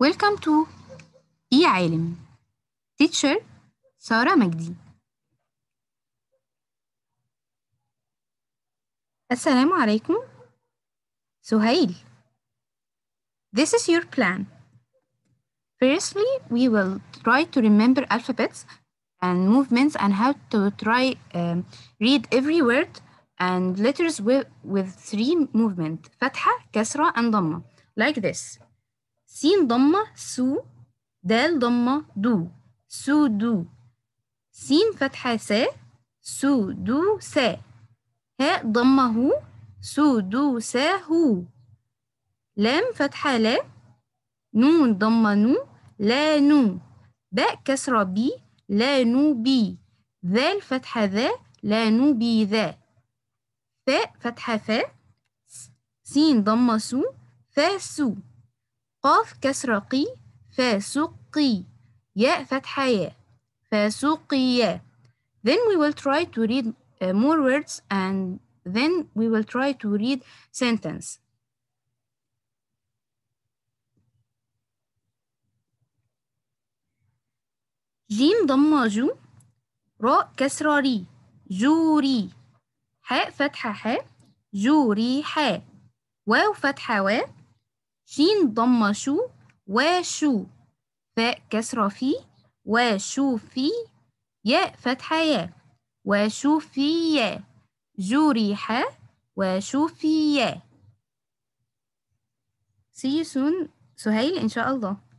Welcome to E عالم Teacher Sara Magdi. Assalamu alaikum, Suhail. This is your plan. Firstly, we will try to remember alphabets and movements and how to try um, read every word and letters with, with three movement, fatha, kasra, and dhamma, like this. سين ضمة سو دال ضمة دو سو دو سين فتحة سا سو دو سا هاء ضمة هو سو دو سا هو لام فتحة لا نون ضمة نو لا نو باء كسرة بي لا نو بي ذال فتحة ذا لا نو بي ذا فاء فتحة فا سين ضمة سو سو قاف كسر قي فسقي ياء فتحة ياء فاسقيا then we will try to read uh, more words and then we will try to read sentence جيم ضم جو راء كسر ري جوري حاء فتحة حاء جوري حاء واو فتحة واو شين ضمة شو وشو فاء كسرة في وشوف في ياء فتحة ياء وشوف في يا جريحة وشوف في ياء See you soon سهيل إن شاء الله